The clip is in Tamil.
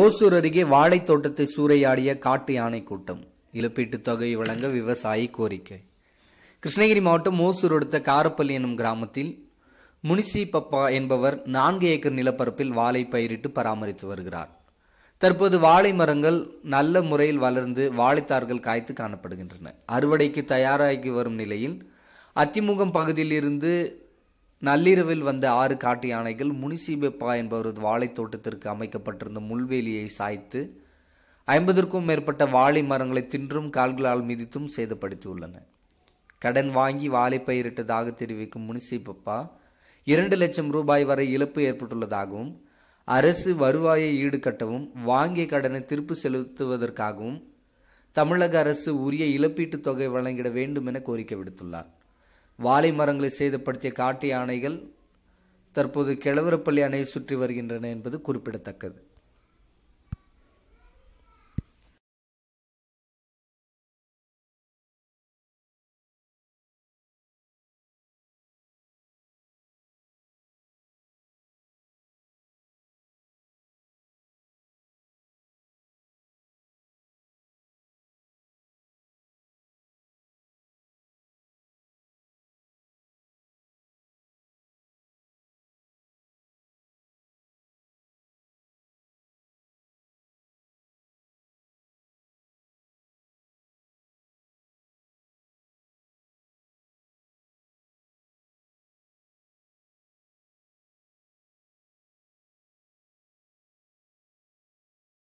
ஓசூர் அருகே வாழைத் தோட்டத்தை சூறையாடிய காட்டு யானை கூட்டம் இழப்பீட்டுத் தொகை வழங்க விவசாயி கோரிக்கை கிருஷ்ணகிரி மாவட்டம் ஓசூர் அடுத்த காரப்பள்ளி என்னும் கிராமத்தில் முனிசி பப்பா என்பவர் நான்கு ஏக்கர் நிலப்பரப்பில் வாழை பயிரிட்டு பராமரித்து வருகிறார் தற்போது வாழை மரங்கள் நல்ல முறையில் வளர்ந்து வாழைத்தார்கள் காய்த்து காணப்படுகின்றன அறுவடைக்கு தயாராகி வரும் நிலையில் அத்திமுகம் பகுதியில் இருந்து நள்ளிரவில் வந்த ஆறு காட்டு யானைகள் முனிசிபெப்பா என்பவரது வாழைத் தோட்டத்திற்கு அமைக்கப்பட்டிருந்த முள்வேலியை சாய்த்து ஐம்பதற்கும் மேற்பட்ட வாழை மரங்களை தின்றும் கால்களால் மிதித்தும் சேதப்படுத்தியுள்ளன கடன் வாங்கி வாழை பயிரிட்டதாக தெரிவிக்கும் முனிசிபெப்பா இரண்டு லட்சம் ரூபாய் வரை இழப்பு ஏற்பட்டுள்ளதாகவும் அரசு வருவாயை ஈடுகட்டவும் வாங்கிய கடனை திருப்பி செலுத்துவதற்காகவும் தமிழக அரசு உரிய இழப்பீட்டுத் தொகை வழங்கிட வேண்டும் என கோரிக்கை விடுத்துள்ளார் வாழை மரங்களை சேதப்படுத்திய காட்டு யானைகள் தற்போது கிழவரப்பள்ளி அணையை சுற்றி வருகின்றன என்பது குறிப்பிடத்தக்கது